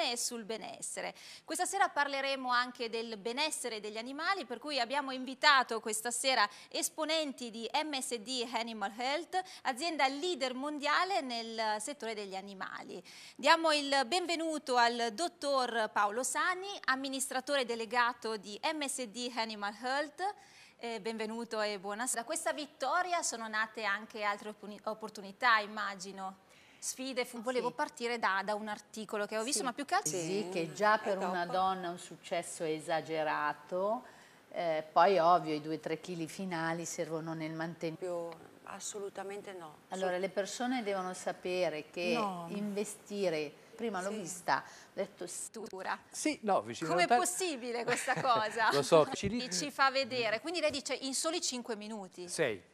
e sul benessere. Questa sera parleremo anche del benessere degli animali, per cui abbiamo invitato questa sera esponenti di MSD Animal Health, azienda leader mondiale nel settore degli animali. Diamo il benvenuto al dottor Paolo Sani, amministratore delegato di MSD Animal Health. Eh, benvenuto e buonasera. Da questa vittoria sono nate anche altre opportunità, immagino sfide. Ah, volevo partire da, da, un articolo che ho visto, sì. ma più che altro... Sì, che già per una donna un successo esagerato, eh, poi ovvio i 2-3 kg finali servono nel mantenimento. Assolutamente no. Allora le persone devono sapere che no. investire prima l'ho vista, ho detto stura. Sì, no, vicino Com'è possibile questa cosa? Lo so. Ci, ci fa vedere, quindi lei dice in soli 5 minuti. 6.